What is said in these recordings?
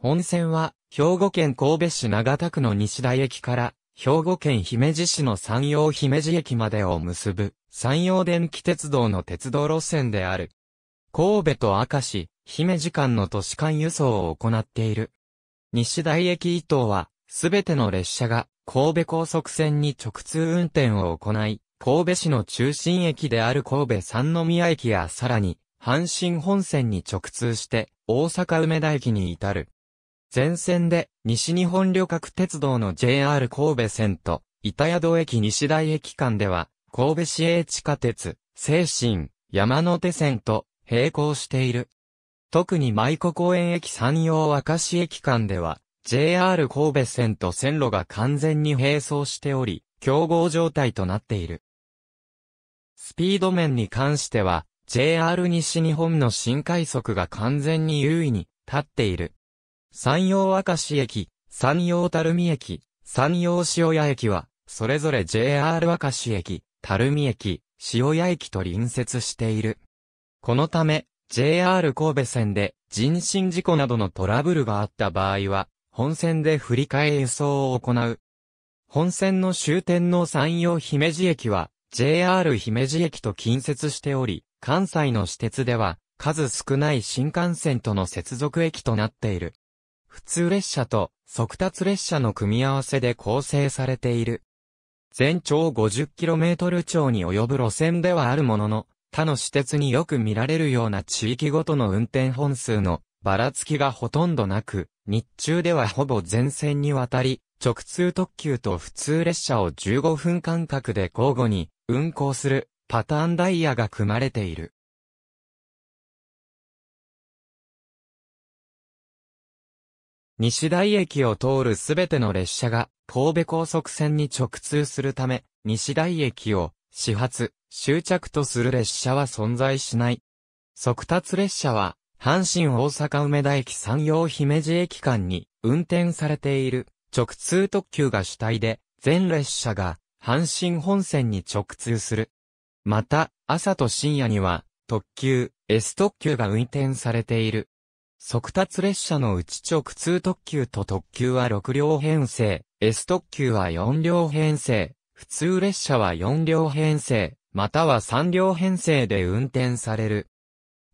本線は、兵庫県神戸市長田区の西田駅から、兵庫県姫路市の山陽姫路駅までを結ぶ、山陽電気鉄道の鉄道路線である。神戸と明石、姫路間の都市間輸送を行っている。西大駅伊東は、すべての列車が、神戸高速線に直通運転を行い、神戸市の中心駅である神戸三宮駅やさらに、阪神本線に直通して、大阪梅田駅に至る。全線で西日本旅客鉄道の JR 神戸線と板宿駅西台駅間では神戸市営地下鉄、静新、山手線と並行している。特に舞子公園駅山陽明石駅間では JR 神戸線と線路が完全に並走しており、競合状態となっている。スピード面に関しては、JR 西日本の新快速が完全に優位に立っている。山陽明石駅、山陽垂水駅、山陽塩屋駅は、それぞれ JR 明石駅、垂水駅、塩屋駅と隣接している。このため、JR 神戸線で人身事故などのトラブルがあった場合は、本線で振り替え輸送を行う。本線の終点の山陽姫路駅は、JR 姫路駅と近接しており、関西の私鉄では、数少ない新幹線との接続駅となっている。普通列車と速達列車の組み合わせで構成されている。全長 50km 超に及ぶ路線ではあるものの、他の私鉄によく見られるような地域ごとの運転本数のばらつきがほとんどなく、日中ではほぼ全線にわたり、直通特急と普通列車を15分間隔で交互に運行するパターンダイヤが組まれている。西台駅を通るすべての列車が神戸高速線に直通するため、西台駅を始発、終着とする列車は存在しない。速達列車は、阪神大阪梅田駅山陽姫路駅間に運転されている直通特急が主体で、全列車が阪神本線に直通する。また、朝と深夜には、特急、S 特急が運転されている。速達列車のうち直通特急と特急は6両編成、S 特急は4両編成、普通列車は4両編成、または3両編成で運転される。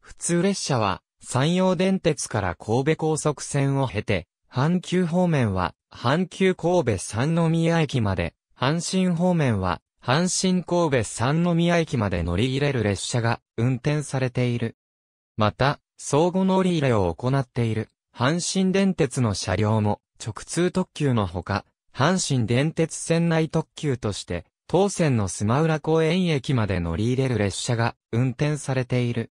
普通列車は、山陽電鉄から神戸高速線を経て、阪急方面は、阪急神戸三宮駅まで、阪神方面は、阪神神戸三宮駅まで乗り入れる列車が運転されている。また、相互乗り入れを行っている、阪神電鉄の車両も、直通特急のほか、阪神電鉄線内特急として、当線の須磨浦公園駅まで乗り入れる列車が運転されている。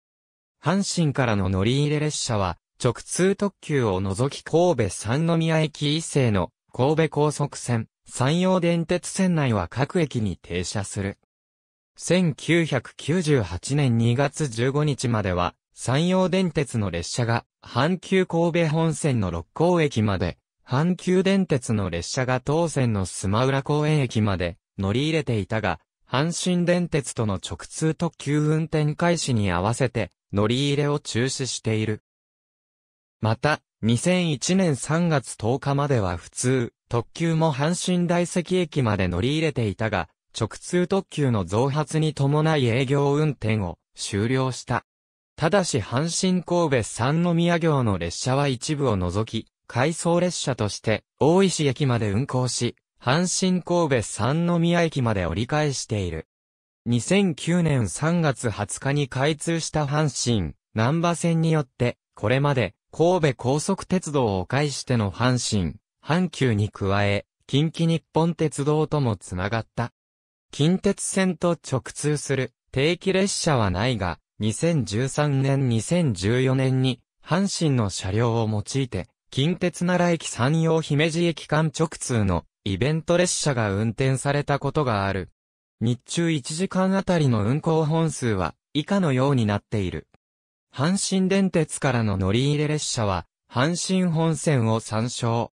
阪神からの乗り入れ列車は、直通特急を除き神戸三宮駅以西の神戸高速線、山陽電鉄線内は各駅に停車する。1998年2月15日までは、山陽電鉄の列車が、阪急神戸本線の六甲駅まで、阪急電鉄の列車が当線の須磨浦公園駅まで乗り入れていたが、阪神電鉄との直通特急運転開始に合わせて乗り入れを中止している。また、2001年3月10日までは普通、特急も阪神大石駅まで乗り入れていたが、直通特急の増発に伴い営業運転を終了した。ただし阪神神戸三宮行の列車は一部を除き、回送列車として、大石駅まで運行し、阪神神戸三宮駅まで折り返している。2009年3月20日に開通した阪神、南波線によって、これまで、神戸高速鉄道を介しての阪神、阪急に加え、近畿日本鉄道ともつながった。近鉄線と直通する定期列車はないが、2013年2014年に、阪神の車両を用いて、近鉄奈良駅山陽姫路駅間直通のイベント列車が運転されたことがある。日中1時間あたりの運行本数は以下のようになっている。阪神電鉄からの乗り入れ列車は、阪神本線を参照。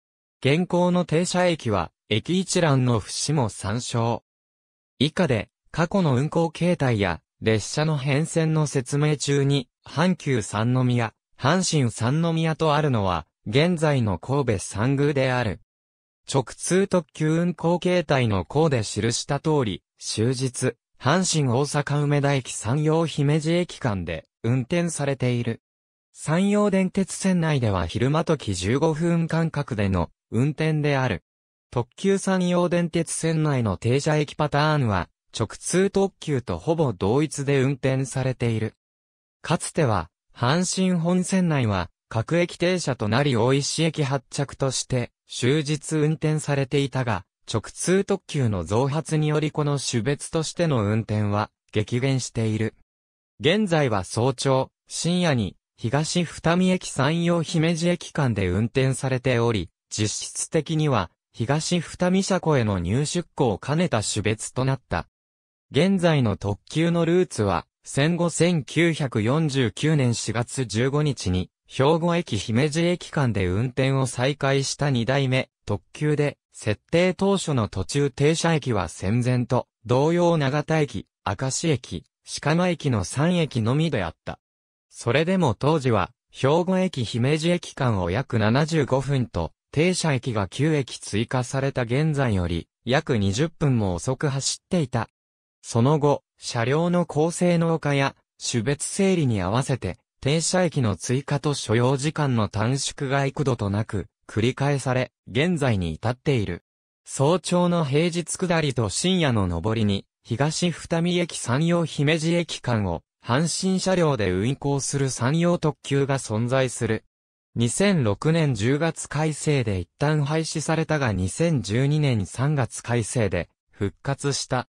現行の停車駅は、駅一覧の節も参照。以下で、過去の運行形態や、列車の変遷の説明中に、阪急三宮、阪神三宮とあるのは、現在の神戸三宮である。直通特急運行形態の項で記した通り、終日、阪神大阪梅田駅山陽姫路駅間で運転されている。山陽電鉄線内では昼間時15分間隔での運転である。特急山陽電鉄線内の停車駅パターンは、直通特急とほぼ同一で運転されている。かつては、阪神本線内は、各駅停車となり大石駅発着として、終日運転されていたが、直通特急の増発によりこの種別としての運転は、激減している。現在は早朝、深夜に、東二見駅山陽姫路駅間で運転されており、実質的には、東二見車庫への入出庫を兼ねた種別となった。現在の特急のルーツは、戦後1949年4月15日に、兵庫駅姫路駅間で運転を再開した2代目特急で、設定当初の途中停車駅は戦前と、同様長田駅、明石駅、鹿間駅の3駅のみであった。それでも当時は、兵庫駅姫路駅間を約75分と、停車駅が9駅追加された現在より、約20分も遅く走っていたその後、車両の高性能化や、種別整理に合わせて、停車駅の追加と所要時間の短縮が幾度となく、繰り返され、現在に至っている。早朝の平日下りと深夜の上りに、東二見駅山陽姫路駅間を、阪神車両で運行する山陽特急が存在する。2006年10月改正で一旦廃止されたが2012年3月改正で復活した。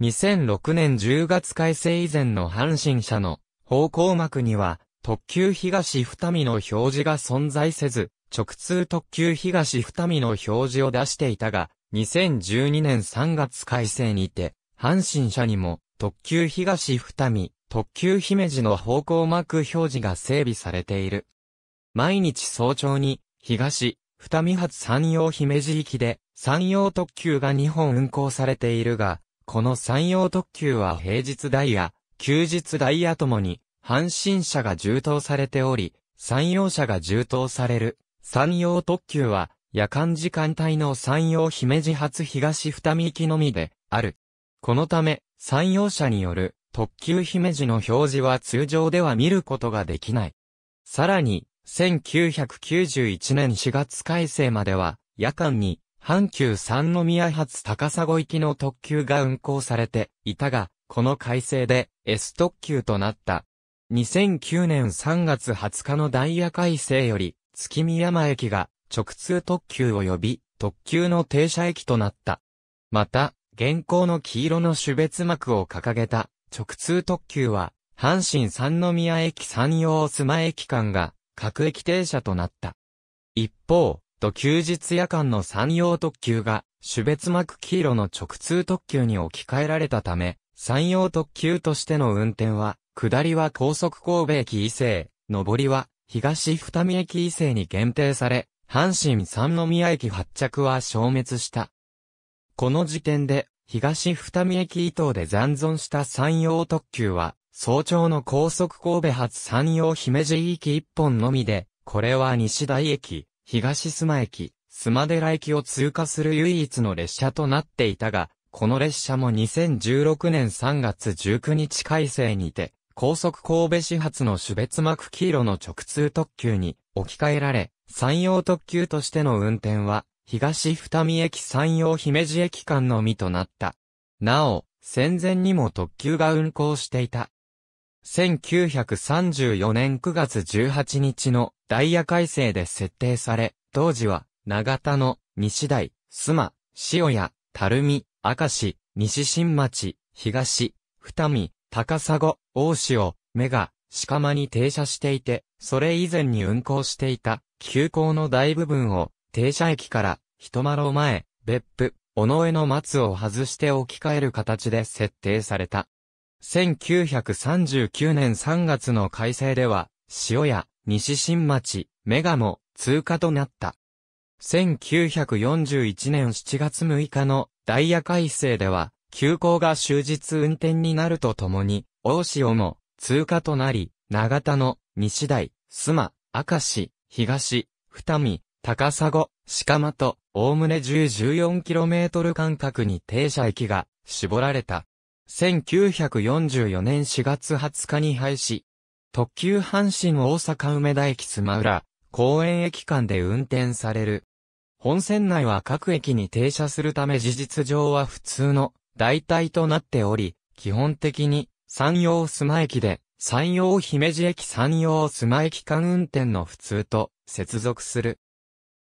2006年10月改正以前の阪神社の方向幕には、特急東二見の表示が存在せず、直通特急東二見の表示を出していたが、2012年3月改正にて、阪神社にも特急東二見、特急姫路の方向幕表示が整備されている。毎日早朝に、東、二見発山陽姫路行きで、山陽特急が2本運行されているが、この山陽特急は平日ダイヤ、休日ダイヤともに、阪神車が充当されており、山陽車が充当される。山陽特急は、夜間時間帯の山陽姫路発東二見行きのみで、ある。このため、山陽車による特急姫路の表示は通常では見ることができない。さらに、1991年4月改正までは、夜間に阪急三宮発高砂行きの特急が運行されていたが、この改正で S 特急となった。2009年3月20日のダイヤ改正より、月見山駅が直通特急及び特急の停車駅となった。また、現行の黄色の種別幕を掲げた直通特急は、阪神三宮駅山陽妻駅間が各駅停車となった。一方、と休日夜間の山陽特急が、種別膜黄色の直通特急に置き換えられたため、山陽特急としての運転は、下りは高速神戸駅伊勢、上りは東二見駅伊勢に限定され、阪神三宮駅発着は消滅した。この時点で、東二見駅伊東で残存した山陽特急は、早朝の高速神戸発山陽姫路駅一本のみで、これは西台駅、東須磨駅、須磨寺駅を通過する唯一の列車となっていたが、この列車も2016年3月19日改正にて、高速神戸始発の種別幕黄色の直通特急に置き換えられ、山陽特急としての運転は、東二見駅山陽姫路駅間のみとなった。なお、戦前にも特急が運行していた。1934年9月18日のダイヤ改正で設定され、当時は、長田の、西台、須磨、塩谷、垂水、明石、西新町、東、二見、高砂、大塩、目が、鹿間に停車していて、それ以前に運行していた、急行の大部分を、停車駅から、一丸前、別府、尾上の松を外して置き換える形で設定された。1939年3月の改正では、塩屋、西新町、メガも通過となった。1941年7月6日のダイヤ改正では、急行が終日運転になるとともに、大潮も通過となり、長田の西台、須磨、明石、東、二見、高砂、鹿間と、おおむね 10-14km 間隔に停車駅が絞られた。1944年4月20日に廃止。特急阪神大阪梅田駅マウ浦、公園駅間で運転される。本線内は各駅に停車するため事実上は普通の代替となっており、基本的に山陽スマ駅で山陽姫路駅山陽スマ駅間運転の普通と接続する。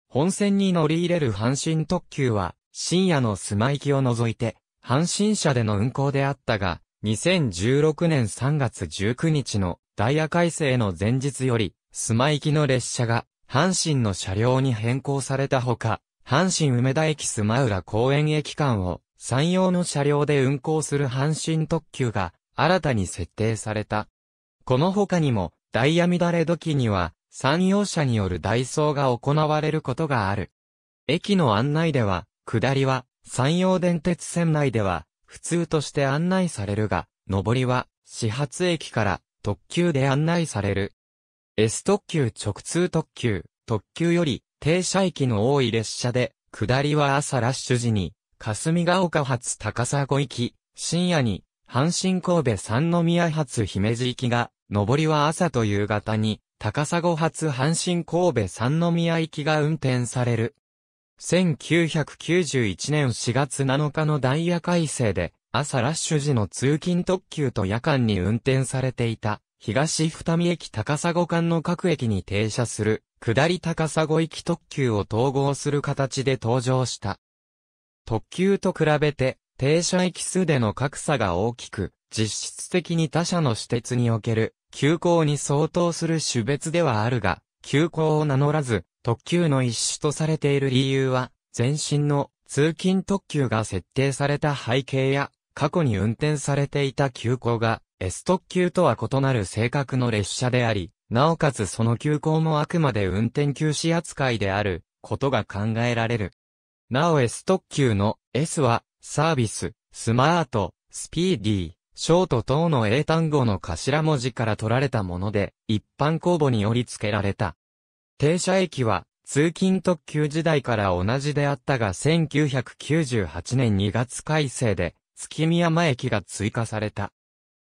本線に乗り入れる阪神特急は深夜のスマ駅を除いて阪神社での運行であったが、2016年3月19日のダイヤ改正の前日より、須磨行きの列車が、阪神の車両に変更されたほか、阪神梅田駅須磨浦公園駅間を、山陽の車両で運行する阪神特急が、新たに設定された。この他にも、ダイヤ乱れ時には、山陽車による代走が行われることがある。駅の案内では、下りは、山陽電鉄線内では、普通として案内されるが、上りは、始発駅から特急で案内される。S 特急直通特急、特急より停車駅の多い列車で、下りは朝ラッシュ時に、霞ヶ丘発高砂行き、深夜に、阪神神戸三宮発姫路行きが、上りは朝と夕方に、高砂発阪神神戸三宮行きが運転される。1991年4月7日のダイヤ改正で、朝ラッシュ時の通勤特急と夜間に運転されていた、東二見駅高砂間の各駅に停車する、下り高砂行き特急を統合する形で登場した。特急と比べて、停車駅数での格差が大きく、実質的に他社の私鉄における、急行に相当する種別ではあるが、急行を名乗らず、特急の一種とされている理由は、前身の通勤特急が設定された背景や、過去に運転されていた急行が S 特急とは異なる性格の列車であり、なおかつその急行もあくまで運転休止扱いであることが考えられる。なお S 特急の S はサービス、スマート、スピーディー、ショート等の英単語の頭文字から取られたもので、一般公募により付けられた。停車駅は、通勤特急時代から同じであったが1998年2月改正で、月見山駅が追加された。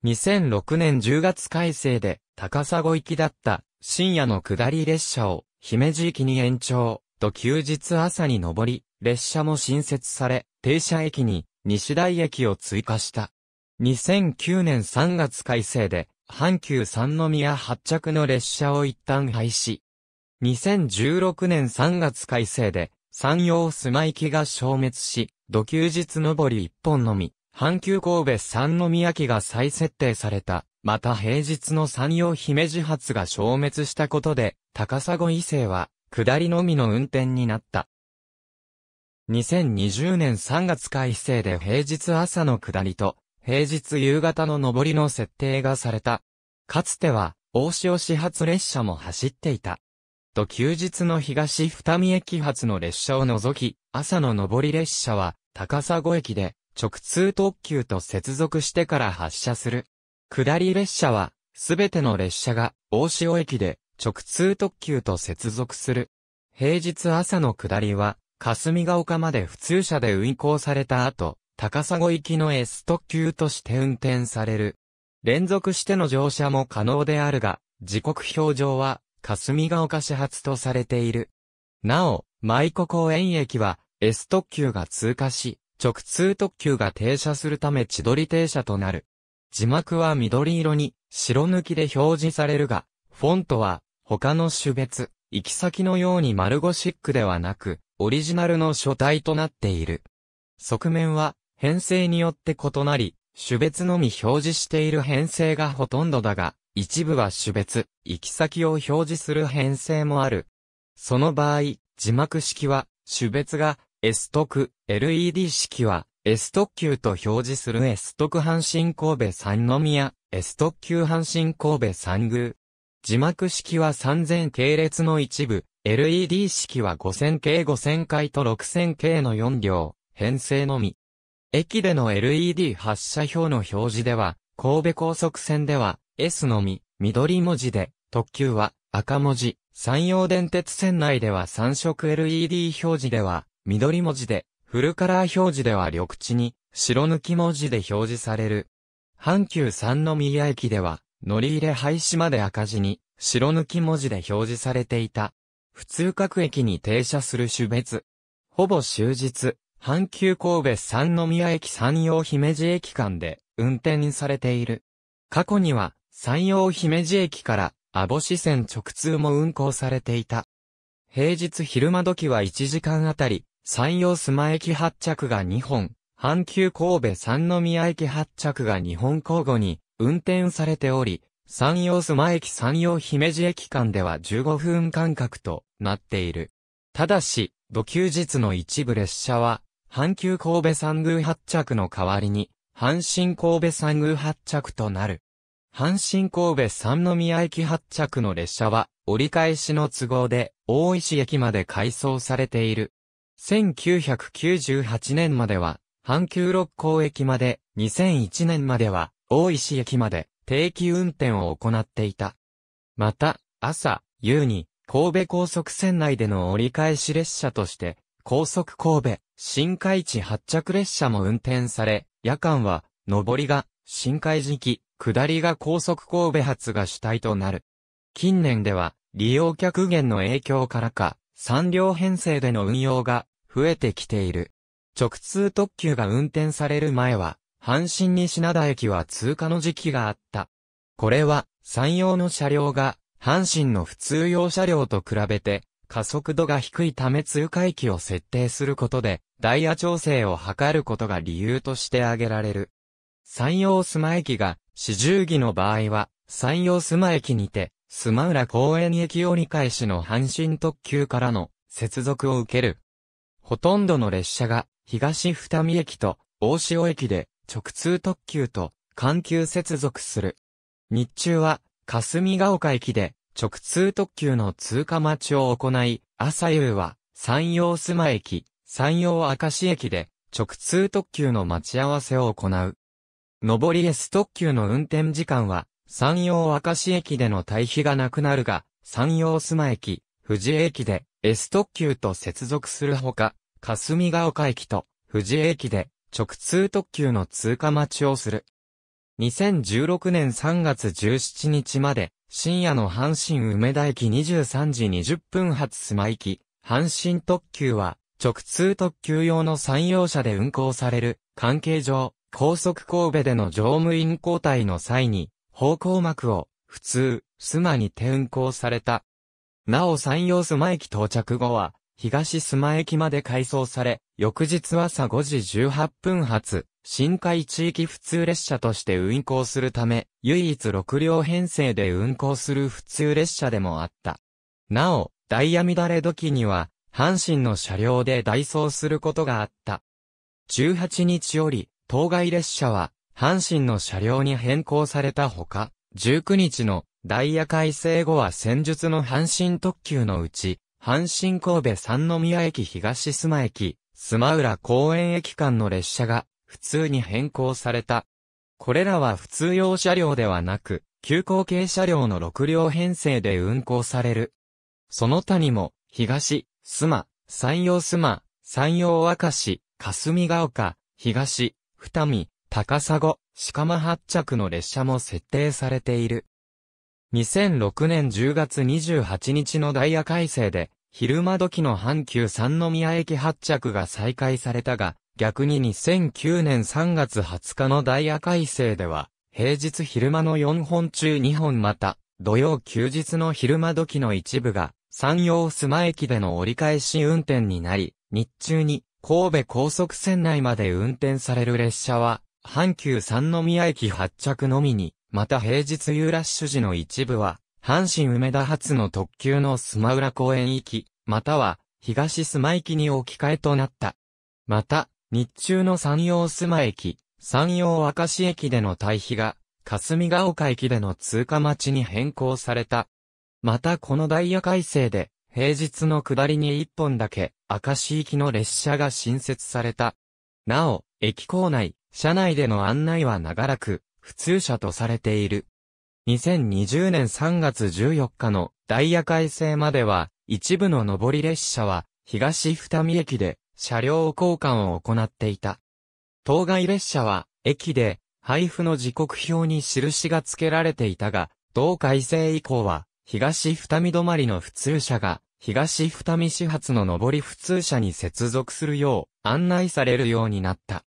2006年10月改正で、高砂行きだった深夜の下り列車を姫路駅に延長と休日朝に上り、列車も新設され、停車駅に西台駅を追加した。2009年3月改正で、阪急三宮発着の列車を一旦廃止。2016年3月改正で、山陽住まい機が消滅し、土休日上り一本のみ、阪急神戸三宮機が再設定された。また平日の山陽姫路発が消滅したことで、高砂伊勢は、下りのみの運転になった。2020年3月改正で平日朝の下りと、平日夕方の上りの設定がされた。かつては、大潮始発列車も走っていた。と休日の東二見駅発の列車を除き、朝の上り列車は高砂駅で直通特急と接続してから発車する。下り列車は、すべての列車が大塩駅で直通特急と接続する。平日朝の下りは、霞ヶ丘まで普通車で運行された後、高砂行きの S 特急として運転される。連続しての乗車も可能であるが、時刻表上は霞ヶ丘始発とされている。なお、舞子公園駅は S 特急が通過し、直通特急が停車するため千鳥停車となる。字幕は緑色に白抜きで表示されるが、フォントは他の種別、行き先のように丸ゴシックではなく、オリジナルの書体となっている。側面は編成によって異なり、種別のみ表示している編成がほとんどだが、一部は種別、行き先を表示する編成もある。その場合、字幕式は、種別が S 特、LED 式は S 特急と表示する S 特阪神神戸三宮、S 特急阪神神戸三宮。字幕式は3000系列の一部、LED 式は5000系5000回と6000系の4両、編成のみ。駅での LED 発射表の表示では、神戸高速線では、S のみ、緑文字で、特急は赤文字、山陽電鉄線内では三色 LED 表示では、緑文字で、フルカラー表示では緑地に、白抜き文字で表示される。阪急三宮駅では、乗り入れ廃止まで赤字に、白抜き文字で表示されていた。普通各駅に停車する種別。ほぼ終日、阪急神戸三宮駅山陽姫路駅間で運転されている。過去には、山陽姫路駅から保支線直通も運行されていた。平日昼間時は1時間あたり、山陽須磨駅発着が2本、阪急神戸三宮駅発着が2本交互に運転されており、山陽須磨駅山陽姫路駅間では15分間隔となっている。ただし、土休日の一部列車は、阪急神戸三宮発着の代わりに、阪神神戸三宮発着となる。阪神神戸三宮駅発着の列車は、折り返しの都合で、大石駅まで改装されている。1998年までは、阪急六甲駅まで、2001年までは、大石駅まで、定期運転を行っていた。また、朝、夕に、神戸高速線内での折り返し列車として、高速神戸、新海地発着列車も運転され、夜間は、上りが、新海時期、下りが高速神戸発が主体となる。近年では、利用客減の影響からか、3両編成での運用が増えてきている。直通特急が運転される前は、阪神西灘駅は通過の時期があった。これは、山陽の車両が、阪神の普通用車両と比べて、加速度が低いため通過域を設定することで、ダイヤ調整を図ることが理由として挙げられる。山陽須磨駅が、四十儀の場合は、山陽須磨駅にて、須磨浦公園駅折り返しの阪神特急からの接続を受ける。ほとんどの列車が、東二見駅と大塩駅で直通特急と環球接続する。日中は、霞ヶ丘駅で直通特急の通過待ちを行い、朝夕は山陽須磨駅、山陽明石駅で直通特急の待ち合わせを行う。上り S 特急の運転時間は、山陽明石駅での対比がなくなるが、山陽須磨駅、富士駅で S 特急と接続するほか、霞ヶ丘駅と富士駅で直通特急の通過待ちをする。2016年3月17日まで、深夜の阪神梅田駅23時20分発須磨駅、阪神特急は、直通特急用の山陽車で運行される、関係上、高速神戸での乗務員交代の際に、方向幕を、普通、須磨に転運行された。なお山陽須磨駅到着後は、東須磨駅まで改装され、翌日朝5時18分発、深海地域普通列車として運行するため、唯一6両編成で運行する普通列車でもあった。なお、ダイヤ乱れ時には、阪神の車両で代走することがあった。18日より、当該列車は、阪神の車両に変更されたほか、19日のダイヤ改正後は戦術の阪神特急のうち、阪神神戸三宮駅東須磨駅、須磨浦公園駅間の列車が普通に変更された。これらは普通用車両ではなく、急行系車両の6両編成で運行される。その他にも、東、須磨、山陽須磨、山陽明石、霞ヶ丘、東、二見、高砂、鹿間発着の列車も設定されている。2006年10月28日のダイヤ改正で、昼間時の阪急三宮駅発着が再開されたが、逆に2009年3月20日のダイヤ改正では、平日昼間の4本中2本また、土曜休日の昼間時の一部が、山陽須磨駅での折り返し運転になり、日中に神戸高速線内まで運転される列車は、阪急三宮駅発着のみに、また平日夕ラッシュ時の一部は、阪神梅田発の特急の須磨浦公園行き、または、東須磨駅に置き換えとなった。また、日中の山陽須磨駅、山陽明石駅での対比が、霞ヶ丘駅での通過待ちに変更された。またこのダイヤ改正で、平日の下りに1本だけ、明石行きの列車が新設された。なお、駅構内、車内での案内は長らく、普通車とされている。2020年3月14日のダイヤ改正までは、一部の上り列車は、東二見駅で、車両交換を行っていた。当該列車は、駅で、配布の時刻表に印が付けられていたが、同改正以降は、東二見止まりの普通車が、東二見始発の上り普通車に接続するよう案内されるようになった。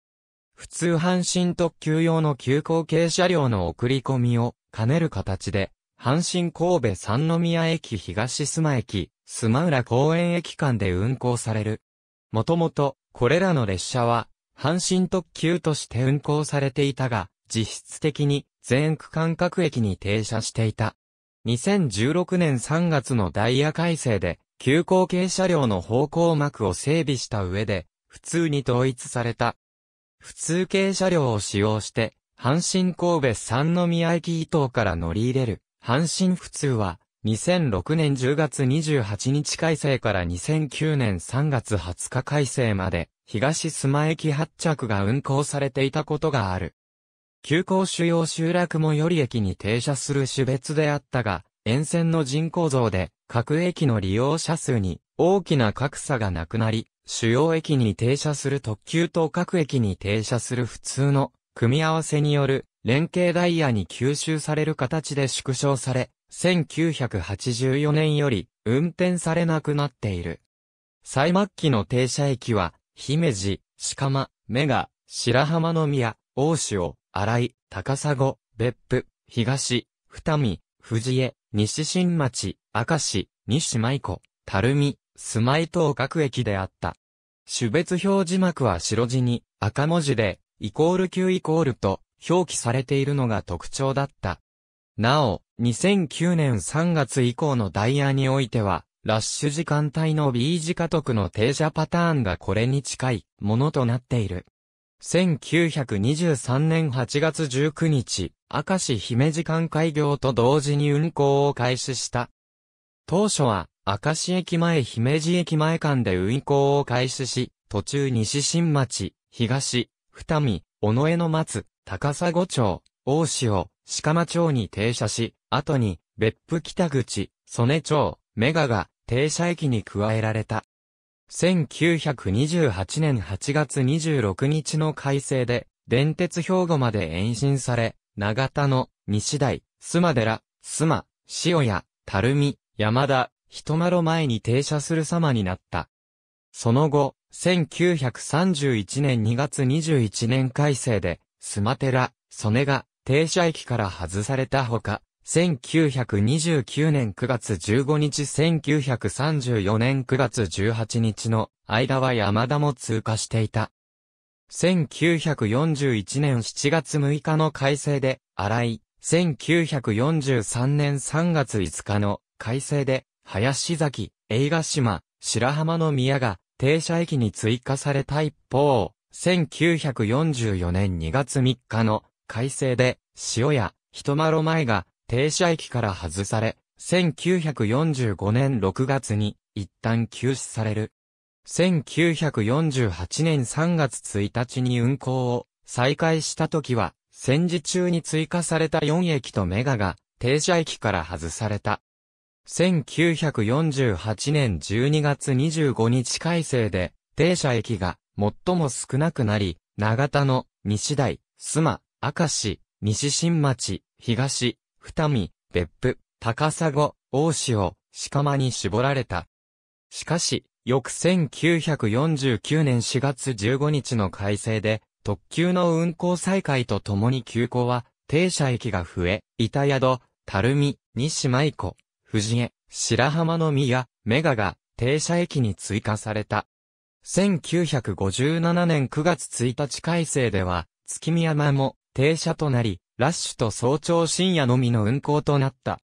普通阪神特急用の急行系車両の送り込みを兼ねる形で、阪神神戸三宮駅東須磨駅、須磨浦公園駅間で運行される。もともと、これらの列車は、阪神特急として運行されていたが、実質的に全区間各駅に停車していた。2016年3月のダイヤ改正で、急行系車両の方向幕を整備した上で、普通に統一された。普通系車両を使用して、阪神神戸三宮駅伊東から乗り入れる、阪神普通は、2006年10月28日改正から2009年3月20日改正まで、東須磨駅発着が運行されていたことがある。急行主要集落もより駅に停車する種別であったが、沿線の人口増で、各駅の利用者数に大きな格差がなくなり、主要駅に停車する特急と各駅に停車する普通の組み合わせによる連携ダイヤに吸収される形で縮小され、1984年より運転されなくなっている。最末期の停車駅は、姫路、鹿間、目が、白浜宮、大塩、新井、高砂、別府、東、二見、藤江、西新町、明石、西舞子、垂水、住まい等各駅であった。種別表示幕は白地に赤文字で、イコール9イコールと表記されているのが特徴だった。なお、2009年3月以降のダイヤにおいては、ラッシュ時間帯の B 字加速の停車パターンがこれに近いものとなっている。1923年8月19日、明石姫路間開業と同時に運行を開始した。当初は、明石駅前姫路駅前間で運行を開始し、途中西新町、東、二見、尾上の松、高砂町、大塩、鹿間町に停車し、後に、別府北口、曽根町、メガが停車駅に加えられた。1928年8月26日の改正で、電鉄兵庫まで延伸され、長田の、西台、須磨寺、須磨、塩屋、垂水、山田、人丸前に停車する様になった。その後、1931年2月21年改正で、須磨寺、曽根が停車駅から外されたほか、1929年9月15日1934年9月18日の間は山田も通過していた。1941年7月6日の改正で、荒井、1943年3月5日の改正で、林崎、映画島、白浜の宮が停車駅に追加された一方、1944年2月3日の改正で、塩屋、人丸前が停車駅から外され、1945年6月に一旦休止される。1948年3月1日に運行を再開した時は、戦時中に追加された4駅とメガが停車駅から外された。1948年12月25日改正で停車駅が最も少なくなり、長田の西台、須磨、明石、西新町、東、二見、別府、高砂、大塩、鹿間に絞られた。しかし、翌1949年4月15日の改正で、特急の運行再開とともに急行は、停車駅が増え、板宿、垂水、西舞子、藤江、白浜の宮、メガが、停車駅に追加された。1957年9月1日改正では、月見山も停車となり、ラッシュと早朝深夜のみの運行となった。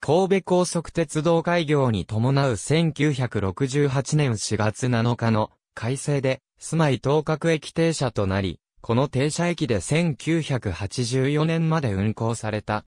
神戸高速鉄道開業に伴う1968年4月7日の改正で、住まい東角駅停車となり、この停車駅で1984年まで運行された。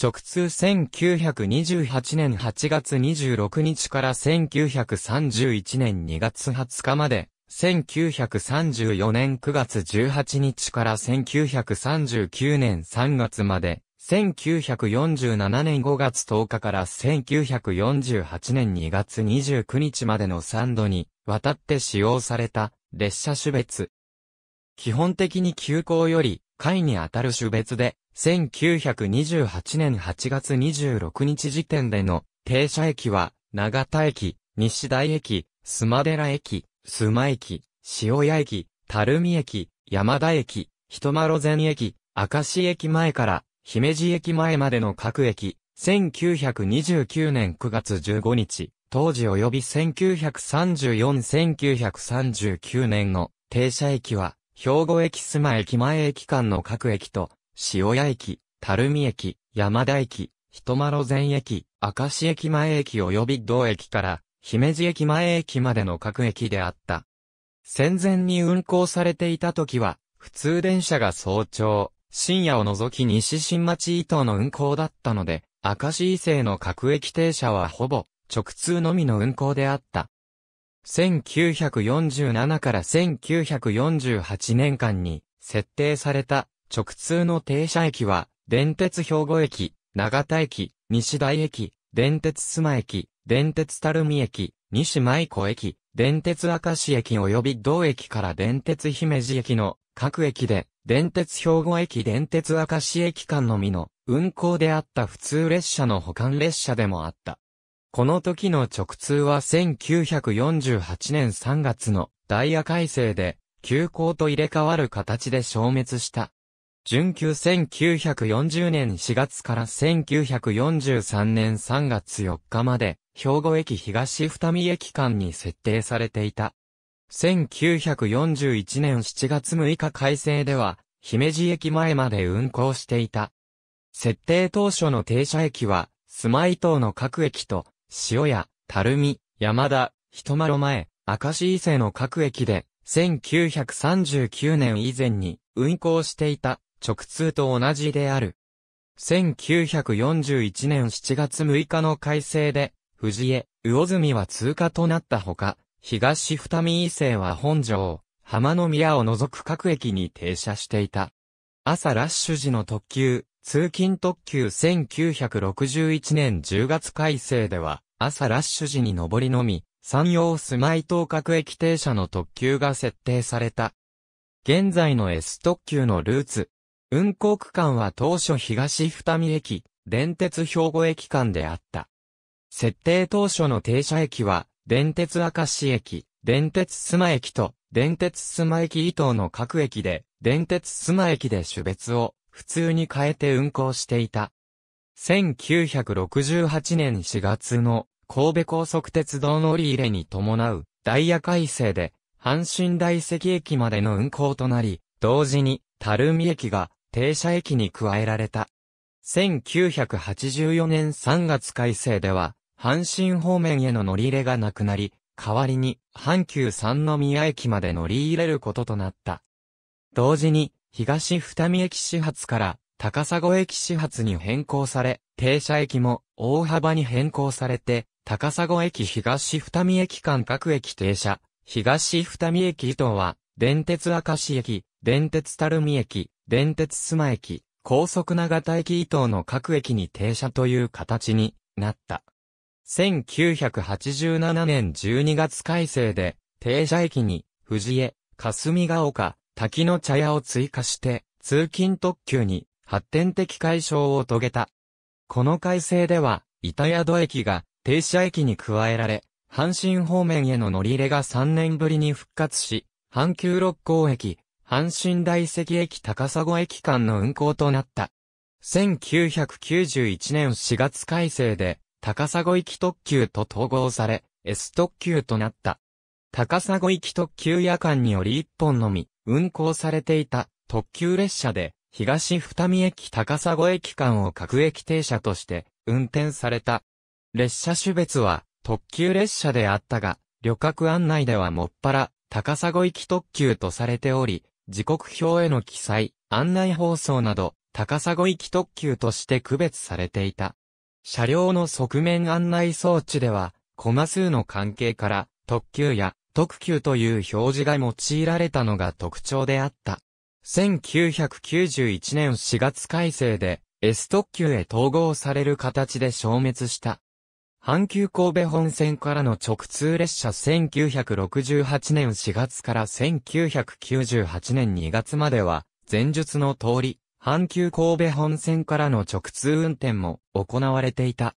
直通1928年8月26日から1931年2月20日まで1934年9月18日から1939年3月まで、1947年5月10日から1948年2月29日までの3度に、渡って使用された、列車種別。基本的に急行より、会にあたる種別で、1928年8月26日時点での停車駅は、長田駅、西台駅、須磨寺駅、須磨駅、塩谷駅、垂水駅、山田駅、人丸前駅、明石駅前から姫路駅前までの各駅、1929年9月15日、当時及び1934-1939年の停車駅は、兵庫駅須磨駅前駅間の各駅と、塩谷駅、垂水駅、山田駅、人丸前駅、明石駅前駅及び同駅から、姫路駅前駅までの各駅であった。戦前に運行されていた時は、普通電車が早朝、深夜を除き西新町伊東の運行だったので、赤石伊勢の各駅停車はほぼ直通のみの運行であった。1947から1948年間に設定された直通の停車駅は、電鉄兵庫駅、長田駅、西台駅、電鉄須磨駅、電鉄垂水駅、西舞子駅、電鉄明石駅及び同駅から電鉄姫路駅の各駅で、電鉄兵庫駅電鉄明石駅間のみの運行であった普通列車の保管列車でもあった。この時の直通は1948年3月のダイヤ改正で、急行と入れ替わる形で消滅した。準急1940年4月から1943年3月4日まで、兵庫駅東二見駅間に設定されていた。1941年7月6日改正では、姫路駅前まで運行していた。設定当初の停車駅は、住まい島の各駅と、塩屋、垂水、山田、人丸前、明石伊勢の各駅で、1939年以前に運行していた。直通と同じである。1941年7月6日の改正で、藤江、魚住は通過となったほか、東二見伊勢は本城、浜の宮を除く各駅に停車していた。朝ラッシュ時の特急、通勤特急1961年10月改正では、朝ラッシュ時に上りのみ、山陽住まい東各駅停車の特急が設定された。現在の S 特急のルーツ、運行区間は当初東二見駅、電鉄兵庫駅間であった。設定当初の停車駅は、電鉄明石駅、電鉄須磨駅と、電鉄須磨駅伊東の各駅で、電鉄須磨駅で種別を、普通に変えて運行していた。1968年4月の神戸高速鉄道乗り入れに伴うダイヤ改正で、阪神大石駅までの運行となり、同時にルミ駅が停車駅に加えられた。1984年3月改正では、阪神方面への乗り入れがなくなり、代わりに阪急三宮駅まで乗り入れることとなった。同時に、東二見駅始発から高砂駅始発に変更され、停車駅も大幅に変更されて、高砂駅東二見駅間各駅停車、東二見駅以は、電鉄明石駅、電鉄垂水駅、電鉄須磨駅、高速長田駅伊東の各駅に停車という形になった。1987年12月改正で、停車駅に、藤江、霞ヶ丘、滝の茶屋を追加して、通勤特急に発展的解消を遂げた。この改正では、板宿駅が停車駅に加えられ、阪神方面への乗り入れが3年ぶりに復活し、阪急六甲駅、阪神大石駅高砂駅間の運行となった。1991年4月改正で、高砂行き特急と統合され、S 特急となった。高砂行き特急夜間により一本のみ、運行されていた特急列車で、東二見駅高砂駅間を各駅停車として、運転された。列車種別は、特急列車であったが、旅客案内ではもっぱら、高砂行き特急とされており、時刻表への記載、案内放送など、高砂行き特急として区別されていた。車両の側面案内装置では、コマ数の関係から、特急や特急という表示が用いられたのが特徴であった。1991年4月改正で、S 特急へ統合される形で消滅した。阪急神戸本線からの直通列車1968年4月から1998年2月までは、前述の通り、阪急神戸本線からの直通運転も行われていた。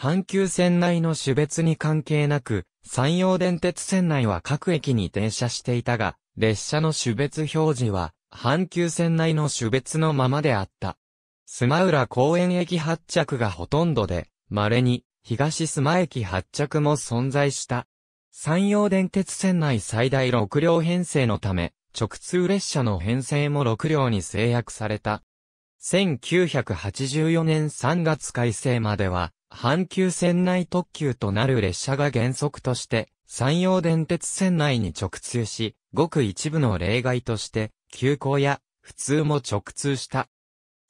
阪急線内の種別に関係なく、山陽電鉄線内は各駅に停車していたが、列車の種別表示は、阪急線内の種別のままであった。スマウラ公園駅発着がほとんどで、稀に、東須磨駅発着も存在した。山陽電鉄線内最大6両編成のため、直通列車の編成も6両に制約された。1984年3月改正までは、阪急線内特急となる列車が原則として、山陽電鉄線内に直通し、ごく一部の例外として、急行や普通も直通した。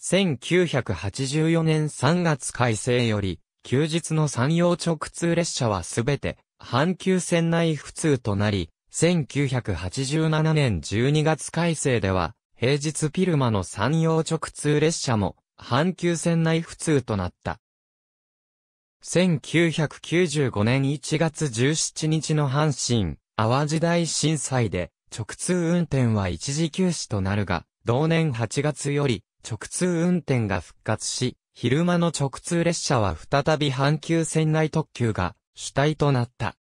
1984年3月改正より、休日の山陽直通列車はすべて、阪急線内普通となり、1987年12月改正では、平日ピルマの山陽直通列車も、阪急線内普通となった。1995年1月17日の阪神、淡路大震災で、直通運転は一時休止となるが、同年8月より、直通運転が復活し、昼間の直通列車は再び阪急線内特急が主体となった。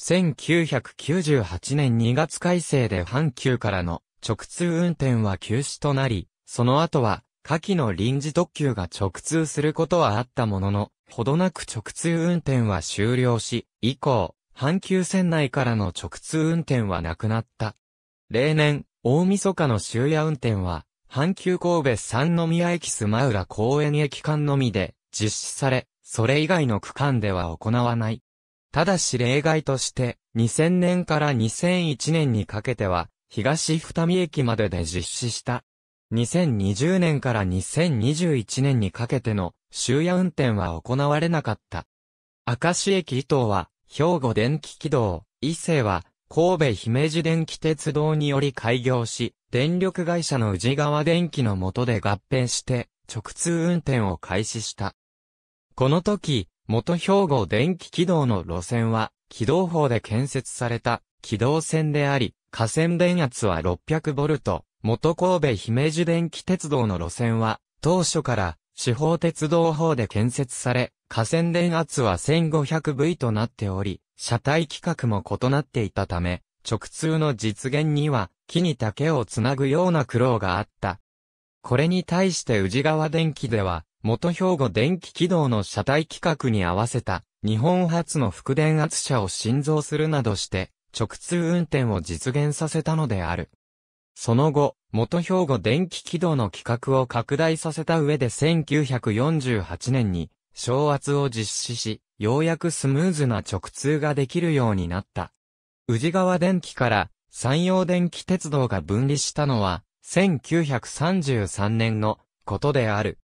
1998年2月改正で阪急からの直通運転は休止となり、その後は下記の臨時特急が直通することはあったものの、ほどなく直通運転は終了し、以降、阪急線内からの直通運転はなくなった。例年、大晦日の終夜運転は、阪急神戸三宮駅スマウラ公園駅間のみで実施され、それ以外の区間では行わない。ただし例外として、2000年から2001年にかけては、東二見駅までで実施した。2020年から2021年にかけての終夜運転は行われなかった。明石駅伊東は、兵庫電気軌道、伊勢は、神戸姫路電気鉄道により開業し、電力会社の宇治川電気の下で合併して、直通運転を開始した。この時、元兵庫電気軌道の路線は、軌道法で建設された軌道線であり、河川電圧は 600V、元神戸姫路電気鉄道の路線は、当初から四方鉄道法で建設され、河川電圧は 1500V となっており、車体規格も異なっていたため、直通の実現には木に竹をつなぐような苦労があった。これに対して宇治川電機では、元兵庫電気軌道の車体規格に合わせた日本初の副電圧車を新造するなどして、直通運転を実現させたのである。その後、元兵庫電気軌道の規格を拡大させた上で1948年に、昇圧を実施し、ようやくスムーズな直通ができるようになった。宇治川電気から山陽電気鉄道が分離したのは、1933年のことである。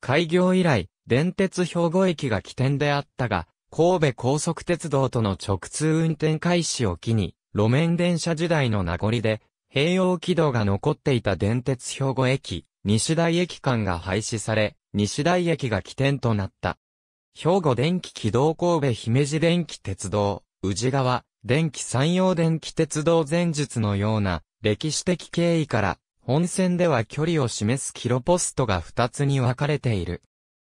開業以来、電鉄兵庫駅が起点であったが、神戸高速鉄道との直通運転開始を機に、路面電車時代の名残で、併用軌道が残っていた電鉄兵庫駅、西台駅間が廃止され、西台駅が起点となった。兵庫電気軌道神戸姫路電気鉄道、宇治川、電気山陽電気鉄道前述のような歴史的経緯から、本線では距離を示すキロポストが2つに分かれている。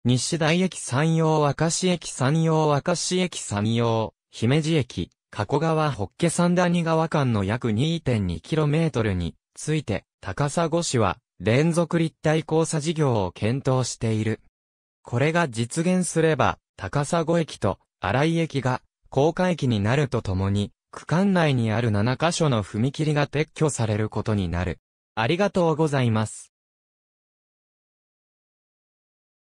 西大駅山陽若市駅山陽若市駅山陽、姫路駅、加古川ホッケ三谷川間の約 2.2km について、高砂市は連続立体交差事業を検討している。これが実現すれば、高砂駅と荒井駅が高架駅になるとともに、区間内にある7カ所の踏切が撤去されることになる。ありがとうございます。